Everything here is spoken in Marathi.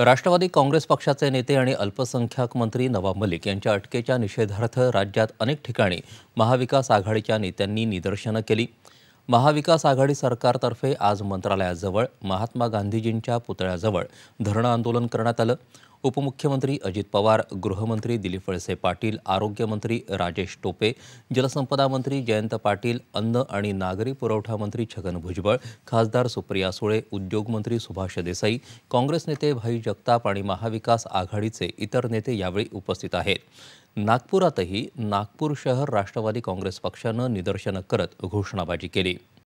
राष्ट्रवादी काँग्रेस पक्षाचे नेते आणि अल्पसंख्याक मंत्री नवाब मलिक यांच्या अटकेच्या निषेधार्थ राज्यात अनेक ठिकाणी महाविकास आघाडीच्या नेत्यांनी निदर्शनं केली महाविकास आघाडी सरकारतर्फे आज मंत्रालयाजवळ महात्मा गांधीजींच्या पुतळ्याजवळ धरणं आंदोलन करण्यात आलं उपमुख्यमंत्री अजित पवार गृहमंत्री दिलीप वळसे पाटील आरोग्यमंत्री राजेश टोपे जलसंपदा मंत्री जयंत पाटील अन्न आणि नागरी पुरवठा मंत्री छगन भुजबळ खासदार सुप्रिया सुळे उद्योगमंत्री सुभाष देसाई काँग्रेस नेते भाई जगताप आणि महाविकास आघाडीचे इतर नेते यावेळी उपस्थित आहेत नागपुरातही नागपूर शहर राष्ट्रवादी काँग्रेस पक्षानं निदर्शनं करत घोषणाबाजी केली